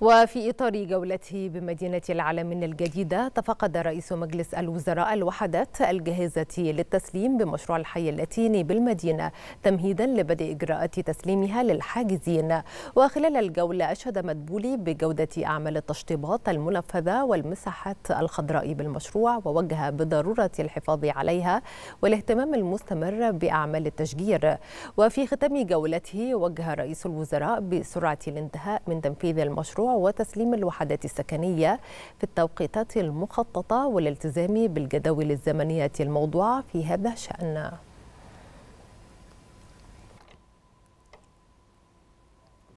وفي إطار جولته بمدينة العالمين الجديدة تفقد رئيس مجلس الوزراء الوحدات الجاهزة للتسليم بمشروع الحي اللاتيني بالمدينة تمهيدا لبدء إجراءات تسليمها للحاجزين وخلال الجولة أشهد مدبولي بجودة أعمال التشطيبات المنفذة والمساحات الخضراء بالمشروع ووجه بضرورة الحفاظ عليها والاهتمام المستمر بأعمال التشجير وفي ختام جولته وجه رئيس الوزراء بسرعة الانتهاء من تنفيذ المشروع وتسليم الوحدات السكنية في التوقيتات المخططة والالتزام بالجداول الزمنية الموضوعة في هذا الشأن